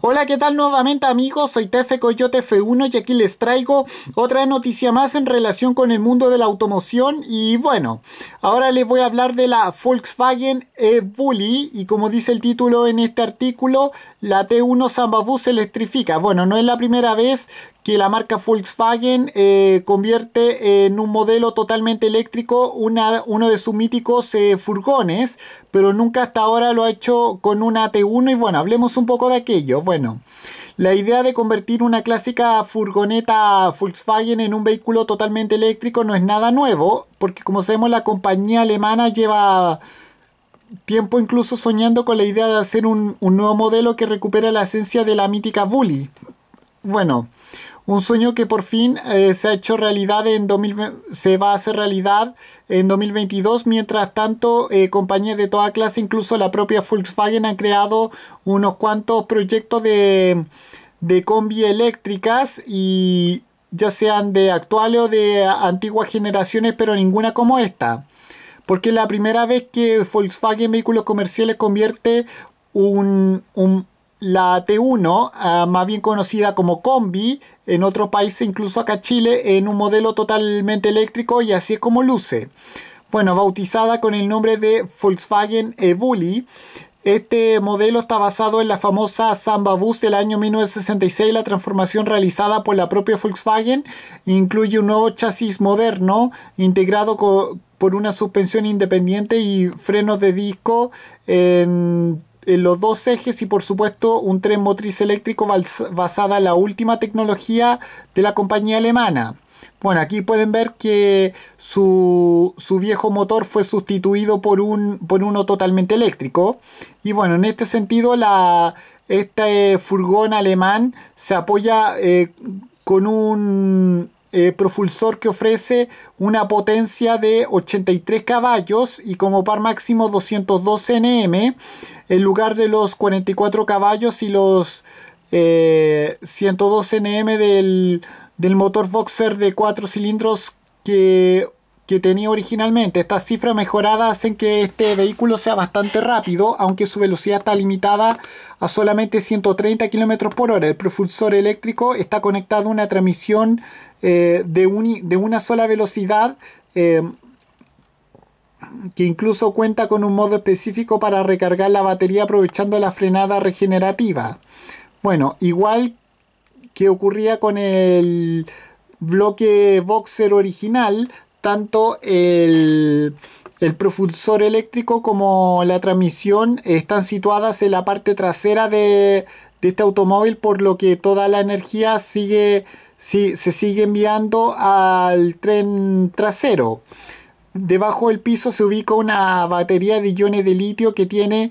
Hola, ¿qué tal nuevamente amigos? Soy Tefe Coyote F1 y aquí les traigo otra noticia más en relación con el mundo de la automoción y bueno, ahora les voy a hablar de la Volkswagen E-Bully y como dice el título en este artículo, la T1 Samba se electrifica. Bueno, no es la primera vez que la marca Volkswagen eh, convierte en un modelo totalmente eléctrico una, uno de sus míticos eh, furgones, pero nunca hasta ahora lo ha hecho con una T1 y bueno, hablemos un poco de aquello. Bueno, la idea de convertir una clásica furgoneta Volkswagen en un vehículo totalmente eléctrico no es nada nuevo, porque como sabemos la compañía alemana lleva tiempo incluso soñando con la idea de hacer un, nuevo modelo que recupera la esencia de la mítica Bully. Bueno, un sueño que por fin eh, se ha hecho realidad en 2020, se va a hacer realidad en 2022. Mientras tanto, eh, compañías de toda clase, incluso la propia Volkswagen, han creado unos cuantos proyectos de, combi eléctricas y ya sean de actuales o de antiguas generaciones, pero ninguna como esta. Porque es la primera vez que Volkswagen Vehículos Comerciales convierte un, la T1, ah, más bien conocida como combi, en otros países, incluso acá Chile, en un modelo totalmente eléctrico y así es como luce. Bueno, bautizada con el nombre de Volkswagen Bully. este modelo está basado en la famosa Samba Bus del año 1966, la transformación realizada por la propia Volkswagen. Incluye un nuevo chasis moderno integrado por una suspensión independiente y frenos de disco en en los dos ejes y por supuesto un tren motriz eléctrico basada en la última tecnología de la compañía alemana. Bueno, aquí pueden ver que su, su, viejo motor fue sustituido por, un, por uno totalmente eléctrico. Y bueno, en este sentido, la, este furgón alemán se apoya eh, con un eh, propulsor que ofrece una potencia de 83 caballos y como par máximo 202 Nm en lugar de los 44 caballos y los 102 eh, Nm del, del motor boxer de 4 cilindros que que tenía originalmente. Estas cifras mejoradas hacen que este vehículo sea bastante rápido, aunque su velocidad está limitada a solamente 130 km por hora. El propulsor eléctrico está conectado a una transmisión eh, de, una sola velocidad. Eh, que incluso cuenta con un modo específico para recargar la batería aprovechando la frenada regenerativa. Bueno, igual que ocurría con el bloque boxer original, tanto el, el profusor eléctrico como la transmisión están situadas en la parte trasera de, de este automóvil, por lo que toda la energía sigue, si, se sigue enviando al tren trasero. Debajo del piso se ubica una batería de iones de litio que tiene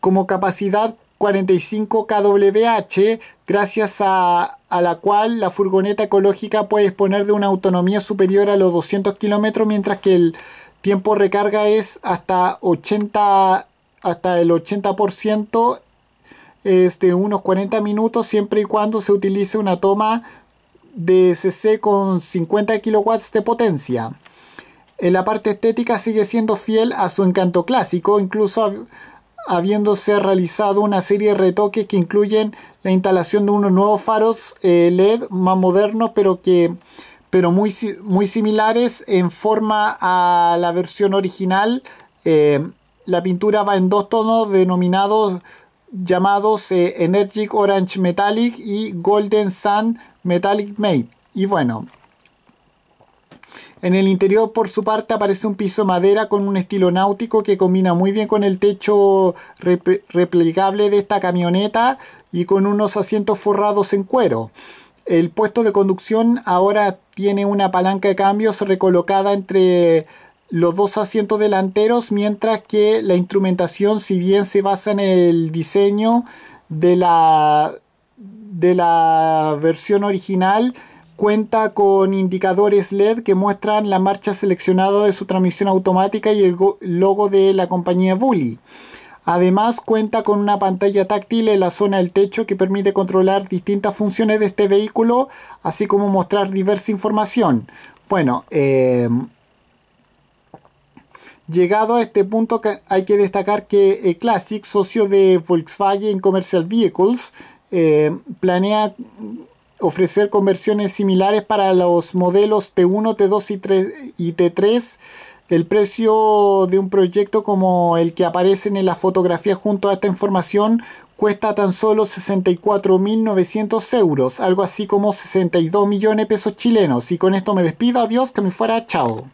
como capacidad 45 kWh, gracias a, la cual la furgoneta ecológica puede disponer de una autonomía superior a los 200 km, mientras que el tiempo de recarga es hasta 80 hasta el 80% este, unos 40 minutos siempre y cuando se utilice una toma de CC con 50 kW de potencia. En la parte estética sigue siendo fiel a su encanto clásico, incluso habiéndose realizado una serie de retoques que incluyen la instalación de unos nuevos faros eh, LED más modernos, pero que pero muy, muy similares en forma a la versión original. Eh, la pintura va en dos tonos denominados llamados eh, Energic Orange Metallic y Golden Sun Metallic Mate. Y bueno, en el interior, por su parte, aparece un piso madera con un estilo náutico que combina muy bien con el techo replicable de esta camioneta y con unos asientos forrados en cuero. El puesto de conducción ahora tiene una palanca de cambios recolocada entre los dos asientos delanteros, mientras que la instrumentación, si bien se basa en el diseño de la, de la versión original, Cuenta con indicadores LED que muestran la marcha seleccionada de su transmisión automática y el logo de la compañía Bully. Además cuenta con una pantalla táctil en la zona del techo que permite controlar distintas funciones de este vehículo, así como mostrar diversa información. Bueno, em, llegado a este punto hay que destacar que eh, Classic, socio de Volkswagen Commercial Vehicles, em, planea ofrecer conversiones similares para los modelos T1, T2 y, T3. El precio de un proyecto como el que aparece en la fotografía junto a esta información cuesta tan solo 64.900 euros, algo así como 62 millones de pesos chilenos. Y con esto me despido, adiós, que me fuera, chao.